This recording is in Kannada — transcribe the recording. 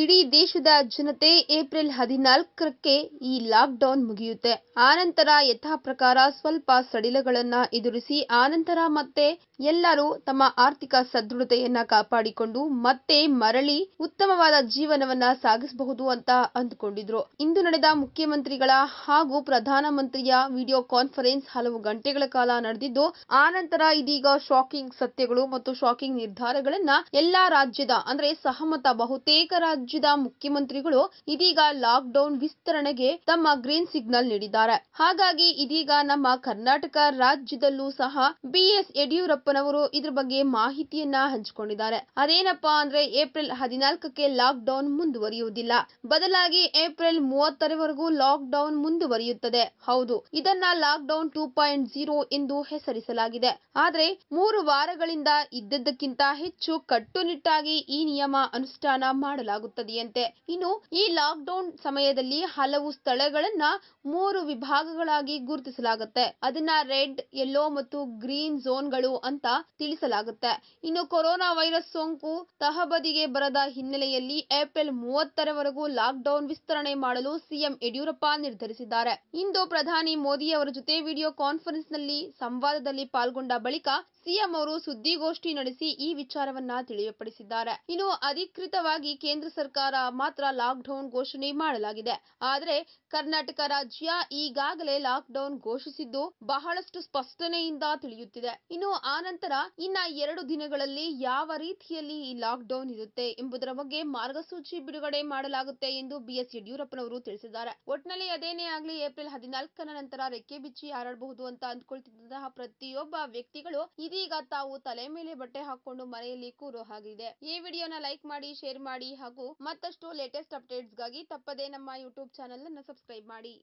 ಇಡೀ ದೇಶದ ಜನತೆ ಏಪ್ರಿಲ್ ಹದಿನಾಲ್ಕಕ್ಕೆ ಈ ಲಾಕ್ಡೌನ್ ಮುಗಿಯುತ್ತೆ ಆನಂತರ ಯಥಾ ಪ್ರಕಾರ ಸ್ವಲ್ಪ ಸಡಿಲಗಳನ್ನ ಎದುರಿಸಿ ಆನಂತರ ಮತ್ತೆ ಎಲ್ಲರೂ ತಮ್ಮ ಆರ್ಥಿಕ ಸದೃಢತೆಯನ್ನ ಕಾಪಾಡಿಕೊಂಡು ಮತ್ತೆ ಮರಳಿ ಉತ್ತಮವಾದ ಜೀವನವನ್ನ ಸಾಗಿಸಬಹುದು ಅಂತ ಅಂದುಕೊಂಡಿದ್ರು ಇಂದು ನಡೆದ ಮುಖ್ಯಮಂತ್ರಿಗಳ ಹಾಗೂ ಪ್ರಧಾನಮಂತ್ರಿಯ ವಿಡಿಯೋ ಕಾನ್ಫರೆನ್ಸ್ ಹಲವು ಗಂಟೆಗಳ ಕಾಲ ನಡೆದಿದ್ದು ಆನಂತರ ಇದೀಗ ಶಾಕಿಂಗ್ ಸತ್ಯಗಳು ಮತ್ತು ಶಾಕಿಂಗ್ ನಿರ್ಧಾರಗಳನ್ನ ಎಲ್ಲಾ ರಾಜ್ಯದ ಅಂದ್ರೆ ಸಹಮತ ಬಹುತೇಕ ರಾಜ್ಯದ ಮುಖ್ಯಮಂತ್ರಿಗಳು ಇದೀಗ ಲಾಕ್ಡೌನ್ ವಿಸ್ತರಣೆಗೆ ತಮ್ಮ ಗ್ರೀನ್ ಸಿಗ್ನಲ್ ನೀಡಿದ್ದಾರೆ ಹಾಗಾಗಿ ಇದೀಗ ನಮ್ಮ ಕರ್ನಾಟಕ ರಾಜ್ಯದಲ್ಲೂ ಸಹ ಬಿಎಸ್ ಯಡಿಯೂರಪ್ಪನವರು ಇದ್ರ ಬಗ್ಗೆ ಮಾಹಿತಿಯನ್ನ ಹಂಚಿಕೊಂಡಿದ್ದಾರೆ ಅದೇನಪ್ಪಾ ಅಂದ್ರೆ ಏಪ್ರಿಲ್ ಹದಿನಾಲ್ಕಕ್ಕೆ ಲಾಕ್ಡೌನ್ ಮುಂದುವರಿಯುವುದಿಲ್ಲ ಬದಲಾಗಿ ಏಪ್ರಿಲ್ ಮೂವತ್ತರವರೆಗೂ ಲಾಕ್ಡೌನ್ ಮುಂದುವರಿಯುತ್ತದೆ ಹೌದು ಇದನ್ನ lockdown down two point zero ಎಂದು ಹೆಸರಿಸಲಾಗಿದೆ ಆದರೆ ಮೂರು ವಾರಗಳಿಂದ ಇದ್ದದ್ದಕ್ಕಿಂತ ಹೆಚ್ಚು ಕಟ್ಟುನಿಟ್ಟಾಗಿ ಈ ನಿಯಮ ಅನುಷ್ಠಾನ ಮಾಡಲಾಗುತ್ತದೆ ಮಾಡಲಾಗುತ್ತದೆಯಂತೆ ಇನ್ನು ಈ ಲಾಕ್ಡೌನ್ ಸಮಯದಲ್ಲಿ ಹಲವು ಸ್ಥಳಗಳನ್ನ ಮೂರು ವಿಭಾಗಗಳಾಗಿ ಗುರುತಿಸಲಾಗುತ್ತೆ ಅದನ್ನ ರೆಡ್ ಯೆಲ್ಲೋ ಮತ್ತು ಗ್ರೀನ್ ಝೋನ್ಗಳು ಅಂತ ತಿಳಿಸಲಾಗುತ್ತೆ ಇನ್ನು ಕೊರೋನಾ ವೈರಸ್ ಸೋಂಕು ತಹಬದಿಗೆ ಬರದ ಹಿನ್ನೆಲೆಯಲ್ಲಿ ಏಪ್ರಿಲ್ ಮೂವತ್ತರವರೆಗೂ ಲಾಕ್ಡೌನ್ ವಿಸ್ತರಣೆ ಮಾಡಲು ಸಿಎಂ ಯಡಿಯೂರಪ್ಪ ನಿರ್ಧರಿಸಿದ್ದಾರೆ ಇಂದು ಪ್ರಧಾನಿ ಮೋದಿ ಅವರ ಜೊತೆ ವಿಡಿಯೋ ಕಾನ್ಫರೆನ್ಸ್ ನಲ್ಲಿ ಸಂವಾದದಲ್ಲಿ ಪಾಲ್ಗೊಂಡ ಬಳಿಕ ಸಿಎಂ ಅವರು ಸುದ್ದಿಗೋಷ್ಠಿ ನಡೆಸಿ ಈ ವಿಚಾರವನ್ನ ತಿಳಿಯಪಡಿಸಿದ್ದಾರೆ ಇನ್ನು ಅಧಿಕೃತವಾಗಿ ಕೇಂದ್ರ ಸರ್ಕಾರ ಮಾತ್ರ ಲಾಕ್ಡೌನ್ ಘೋಷಣೆ ಮಾಡಲಾಗಿದೆ ಆದರೆ ಕರ್ನಾಟಕ ರಾಜ್ಯ ಈಗಾಗಲೇ ಲಾಕ್ಡೌನ್ ಘೋಷಿಸಿದ್ದು ಬಹಳಷ್ಟು ಸ್ಪಷ್ಟನೆಯಿಂದ ತಿಳಿಯುತ್ತಿದೆ ಇನ್ನು ಆ ನಂತರ ಇನ್ನ ಎರಡು ದಿನಗಳಲ್ಲಿ ಯಾವ ರೀತಿಯಲ್ಲಿ ಈ ಲಾಕ್ಡೌನ್ ಇರುತ್ತೆ ಎಂಬುದರ ಬಗ್ಗೆ ಮಾರ್ಗಸೂಚಿ ಬಿಡುಗಡೆ ಮಾಡಲಾಗುತ್ತೆ ಎಂದು ಬಿಎಸ್ ಯಡಿಯೂರಪ್ಪನವರು ತಿಳಿಸಿದ್ದಾರೆ ಒಟ್ನಲ್ಲಿ ಅದೇನೇ ಆಗಲಿ ಏಪ್ರಿಲ್ ಹದಿನಾಲ್ಕನ ನಂತರ ರೆಕ್ಕೆ ಬಿಚ್ಚಿ ಹಾರಾಡಬಹುದು ಅಂತ ಅಂದ್ಕೊಳ್ತಿದ್ದಂತಹ ಪ್ರತಿಯೊಬ್ಬ ವ್ಯಕ್ತಿಗಳು ಇದೀಗ ತಾವು ತಲೆ ಮೇಲೆ ಬಟ್ಟೆ ಹಾಕೊಂಡು ಮನೆಯಲ್ಲಿ ಕೂರೋ ಹಾಗಿದೆ ಈ ವಿಡಿಯೋನ ಲೈಕ್ ಮಾಡಿ ಶೇರ್ ಮಾಡಿ ಹಾಗೂ ಮತ್ತಷ್ಟು ಲೇಟೆಸ್ಟ್ ಅಪ್ಡೇಟ್ಸ್ಗಾಗಿ ತಪ್ಪದೇ ನಮ್ಮ ಯೂಟ್ಯೂಬ್ ಅನ್ನು ಸಬ್ಸ್ಕ್ರೈಬ್ ಮಾಡಿ